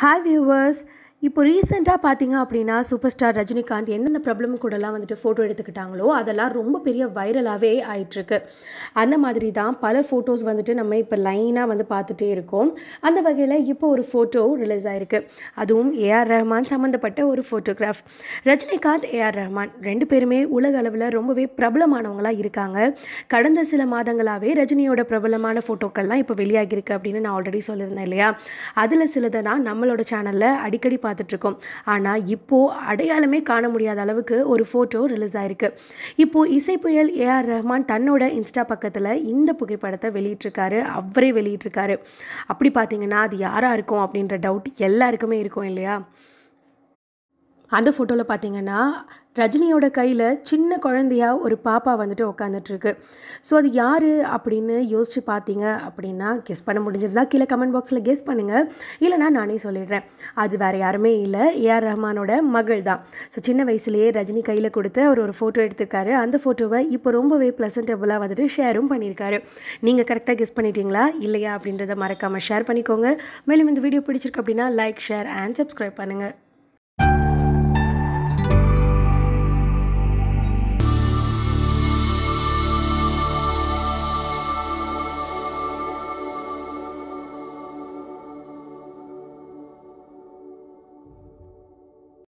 Hi viewers, இப்போ ரீசெண்டாக பார்த்தீங்க அப்படின்னா சூப்பர் ஸ்டார் ரஜினிகாந்த் எந்தெந்த ப்ராப்ளம் கூடலாம் வந்துட்டு ஃபோட்டோ எடுத்துக்கிட்டாங்களோ அதெல்லாம் ரொம்ப பெரிய வைரலாகவே ஆயிட்டுருக்கு அந்த மாதிரி தான் பல ஃபோட்டோஸ் வந்துட்டு நம்ம இப்போ லைனாக வந்து பார்த்துட்டே இருக்கோம் அந்த வகையில் இப்போ ஒரு ஃபோட்டோ ரிலீஸ் ஆகிருக்கு அதுவும் ஏஆர் ரஹ்மான் சம்மந்தப்பட்ட ஒரு ஃபோட்டோகிராஃப் ரஜினிகாந்த் ஏஆர் ரஹ்மான் ரெண்டு பேருமே உலக அளவில் ரொம்பவே பிரபலமானவங்களாக இருக்காங்க கடந்த சில மாதங்களாகவே ரஜினியோட பிரபலமான ஃபோட்டோக்கள்லாம் இப்போ வெளியாகிருக்கு அப்படின்னு நான் ஆல்ரெடி சொல்லியிருந்தேன் இல்லையா அதில் சிலதை தான் நம்மளோட சேனலில் அடிக்கடி எதிர்பார்த்துட்ருக்கோம் ஆனால் இப்போது அடையாளமே காண முடியாத அளவுக்கு ஒரு ஃபோட்டோ ரிலீஸ் ஆகிருக்கு இப்போது இசை புயல் ஏஆர் ரஹ்மான் தன்னோட இன்ஸ்டா பக்கத்தில் இந்த புகைப்படத்தை வெளியிட்டிருக்காரு அவரே வெளியிட்டிருக்காரு அப்படி பார்த்தீங்கன்னா அது யாராக இருக்கும் அப்படின்ற டவுட் எல்லாருக்குமே இருக்கும் இல்லையா அந்த ஃபோட்டோவில் பார்த்தீங்கன்னா ரஜினியோட கையில் சின்ன குழந்தையாக ஒரு பாப்பா வந்துட்டு உட்காந்துட்ருக்கு ஸோ அது யார் அப்படின்னு யோசித்து பார்த்தீங்க அப்படின்னா கெஸ் பண்ண தான் கீழே கமெண்ட் பாக்ஸில் கெஸ் பண்ணுங்கள் இல்லைனா நானே சொல்லிடுறேன் அது வேறு யாருமே இல்லை ஏஆர் ரஹ்மானோட மகள் தான் ஸோ சின்ன வயசுலேயே ரஜினி கையில் கொடுத்து அவர் ஒரு ஃபோட்டோ எடுத்திருக்காரு அந்த ஃபோட்டோவை இப்போ ரொம்பவே ப்ளசன்டபுளாக வந்துட்டு ஷேரும் பண்ணியிருக்காரு நீங்கள் கரெக்டாக கெஸ் பண்ணிட்டீங்களா இல்லையா அப்படின்றத மறக்காமல் ஷேர் பண்ணிக்கோங்க மேலும் இந்த வீடியோ பிடிச்சிருக்கு அப்படின்னா லைக் ஷேர் அண்ட் சப்ஸ்கிரைப் பண்ணுங்கள்